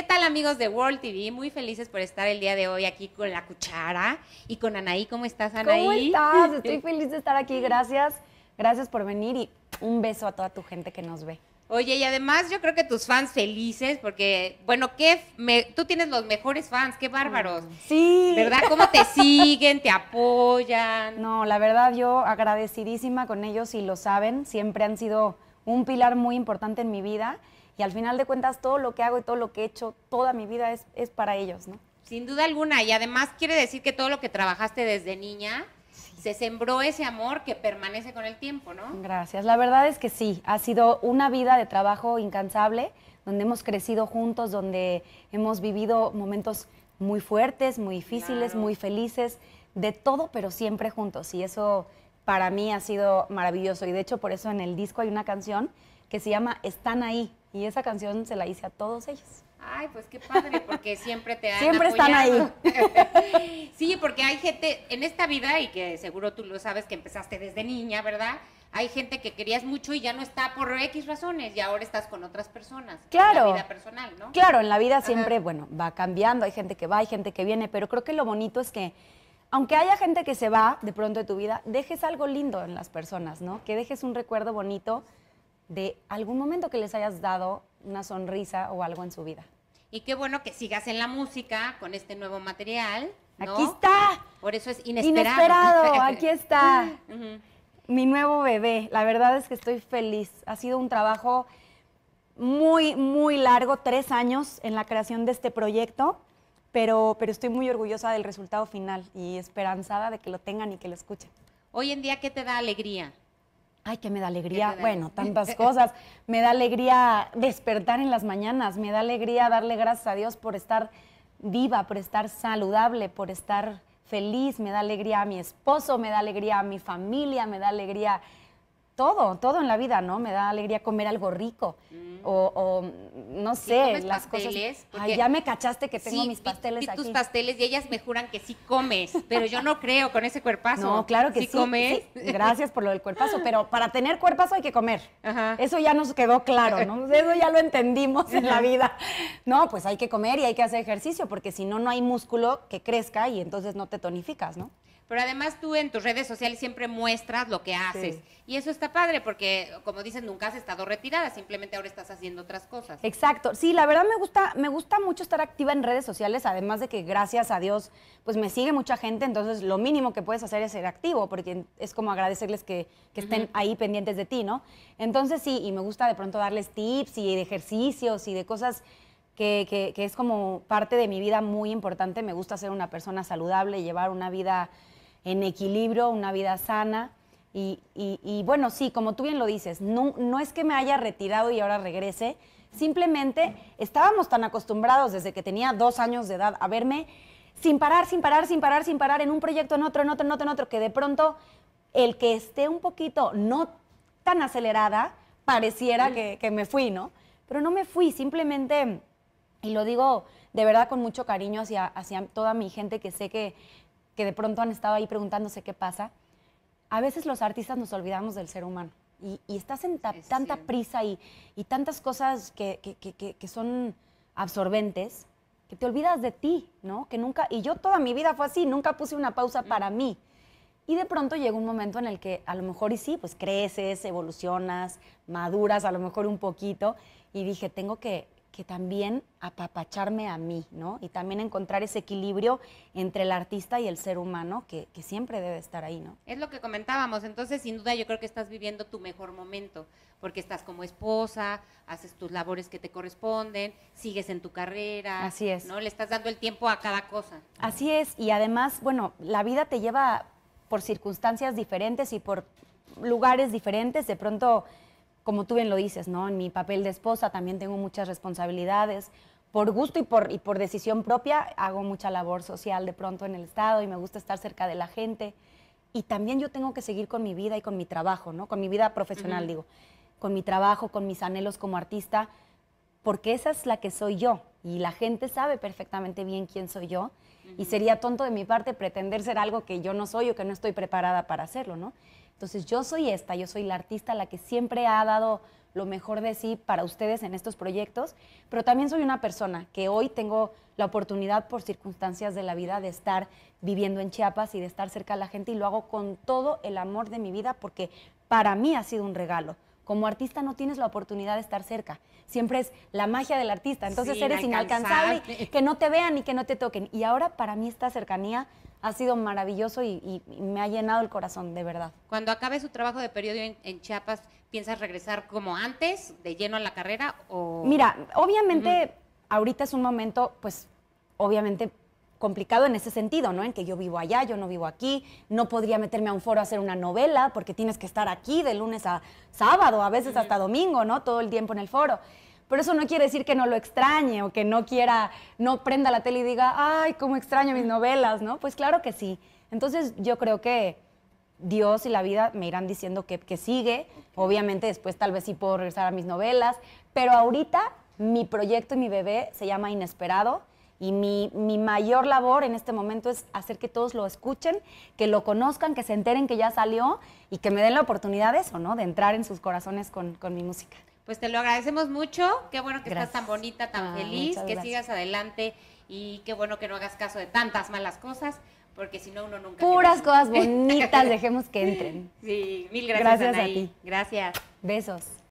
¿Qué tal amigos de World TV? Muy felices por estar el día de hoy aquí con La Cuchara y con Anaí. ¿Cómo estás, Anaí? ¿Cómo estás? Estoy feliz de estar aquí. Gracias. Gracias por venir y un beso a toda tu gente que nos ve. Oye, y además yo creo que tus fans felices, porque, bueno, qué tú tienes los mejores fans, qué bárbaros. Ah, sí. ¿Verdad? ¿Cómo te siguen, te apoyan? No, la verdad yo agradecidísima con ellos y lo saben, siempre han sido un pilar muy importante en mi vida y al final de cuentas, todo lo que hago y todo lo que he hecho toda mi vida es, para ellos, ¿no? Sin duda alguna. Y además quiere decir que todo lo que trabajaste desde niña, se sembró ese amor que permanece con el tiempo, ¿no? Gracias. La verdad es que sí, ha sido una vida de trabajo incansable, donde hemos crecido juntos, donde hemos vivido momentos muy fuertes, muy difíciles, muy felices, de todo, pero siempre juntos. Y eso para mí ha sido maravilloso. Y de hecho por eso en el disco hay una canción que se llama Están ahí, y esa canción se la hice a todos ellos. Ay, pues qué padre, porque siempre te han Siempre están ahí. sí, porque hay gente en esta vida, y que seguro tú lo sabes que empezaste desde niña, ¿verdad? Hay gente que querías mucho y ya no está por X razones y ahora estás con otras personas. Claro. En la vida personal, ¿no? Claro, en la vida siempre, bueno, va cambiando, hay gente que va, hay gente que viene, pero creo que lo bonito es que aunque haya gente que se va de pronto de tu vida, dejes algo lindo en las personas, ¿no? Que dejes un recuerdo bonito de algún momento que les hayas dado una sonrisa o algo en su vida. Y qué bueno que sigas en la música con este nuevo material. Aquí está. Por eso es inesperado. Inesperado, aquí está. Mi nuevo bebé. La verdad es que estoy feliz. Ha sido un trabajo muy, muy largo, tres años en la creación de este proyecto, pero, pero estoy muy orgullosa del resultado final y esperanzada de que lo tengan y que lo escuchen. Hoy en día, ¿qué te da alegría? ay, que me da alegría, bueno, tantas cosas, me da alegría despertar en las mañanas, me da alegría darle gracias a Dios por estar viva, por estar saludable, por estar feliz, me da alegría a mi esposo, me da alegría a mi familia, me da alegría todo, todo en la vida, ¿no? Me da alegría comer algo rico mm. o, o, no sé, las pasteles, cosas. Ay, ya me cachaste que tengo mis pasteles aquí. vi tus tus pasteles y ellas me juran que sí comes, pero yo no creo con ese cuerpazo. No, claro que sí. sí comes. Gracias por lo del cuerpazo, pero para tener cuerpazo hay que comer. Ajá. Eso ya nos quedó claro, ¿no? Eso ya lo entendimos en la vida. No, pues hay que comer y hay que hacer ejercicio, porque si no, no hay músculo que crezca y entonces no te tonificas, ¿no? pero además tú en tus redes sociales siempre muestras lo que haces. Y eso está padre porque, como dicen, nunca has estado retirada, simplemente ahora estás haciendo otras cosas. Exacto. Sí, la verdad me gusta, me gusta mucho estar activa en redes sociales, además de que gracias a Dios, pues me sigue mucha gente, entonces lo mínimo que puedes hacer es ser activo, porque es como agradecerles que, estén ahí pendientes de ti, ¿no? Entonces sí, y me gusta de pronto darles tips y de ejercicios y de cosas que, que, que, es como parte de mi vida muy importante. Me gusta ser una persona saludable, llevar una vida en equilibrio, una vida sana. Y, bueno, sí, como tú bien lo dices, no, no es que me haya retirado y ahora regrese, simplemente estábamos tan acostumbrados desde que tenía dos años de edad a verme sin parar, sin parar, sin parar, sin parar, en un proyecto, en otro, en otro, en otro, en otro, que de pronto el que esté un poquito no tan acelerada, pareciera que, me fui, ¿no? Pero no me fui, simplemente, y lo digo de verdad con mucho cariño hacia, hacia toda mi gente que sé que que de pronto han estado ahí preguntándose qué pasa, a veces los artistas nos olvidamos del ser humano. Y, estás en tanta prisa y, tantas cosas que, son absorbentes que te olvidas de ti, ¿no? Que nunca, y yo toda mi vida fue así, nunca puse una pausa mm. para mí. Y de pronto llega un momento en el que a lo mejor y sí, pues creces, evolucionas, maduras a lo mejor un poquito. Y dije, tengo que que también apapacharme a mí, ¿no? Y también encontrar ese equilibrio entre el artista y el ser humano que, siempre debe estar ahí, ¿no? Es lo que comentábamos, entonces sin duda yo creo que estás viviendo tu mejor momento, porque estás como esposa, haces tus labores que te corresponden, sigues en tu carrera. Así es. ¿No? Le estás dando el tiempo a cada cosa. Así es, y además, bueno, la vida te lleva por circunstancias diferentes y por lugares diferentes, de pronto como tú bien lo dices, ¿no? En mi papel de esposa también tengo muchas responsabilidades. Por gusto y por, y por decisión propia hago mucha labor social de pronto en el Estado y me gusta estar cerca de la gente. Y también yo tengo que seguir con mi vida y con mi trabajo, ¿no? Con mi vida profesional, digo. Con mi trabajo, con mis anhelos como artista porque esa es la que soy yo y la gente sabe perfectamente bien quién soy yo y sería tonto de mi parte pretender ser algo que yo no soy o que no estoy preparada para hacerlo, ¿no? Entonces yo soy esta, yo soy la artista, la que siempre ha dado lo mejor de sí para ustedes en estos proyectos, pero también soy una persona que hoy tengo la oportunidad por circunstancias de la vida de estar viviendo en Chiapas y de estar cerca de la gente y lo hago con todo el amor de mi vida porque para mí ha sido un regalo como artista no tienes la oportunidad de estar cerca. Siempre es la magia del artista. Entonces eres inalcanzable, que no te vean y que no te toquen. Y ahora para mí esta cercanía ha sido maravilloso y, me ha llenado el corazón, de verdad. Cuando acabe su trabajo de periodo en, Chiapas, ¿piensas regresar como antes, de lleno a la carrera? O... Mira, obviamente ahorita es un momento, pues obviamente complicado en ese sentido, ¿no? En que yo vivo allá, yo no vivo aquí, no podría meterme a un foro a hacer una novela porque tienes que estar aquí de lunes a sábado, a veces hasta domingo, ¿no? Todo el tiempo en el foro. Pero eso no quiere decir que no lo extrañe o que no quiera, no prenda la tele y diga, ay, cómo extraño mis novelas, ¿no? Pues claro que sí. Entonces yo creo que Dios y la vida me irán diciendo que, sigue. Obviamente después tal vez sí puedo regresar a mis novelas, pero ahorita mi proyecto y mi bebé se llama Inesperado y mi, mi, mayor labor en este momento es hacer que todos lo escuchen, que lo conozcan, que se enteren que ya salió y que me den la oportunidad de eso, ¿no? De entrar en sus corazones con, mi música. Pues te lo agradecemos mucho. Qué bueno que estás tan bonita, tan feliz, que sigas adelante y qué bueno que no hagas caso de tantas malas cosas, porque si no uno nunca. Puras cosas bonitas, dejemos que entren. Sí, mil gracias. Gracias a ti. Gracias. Besos.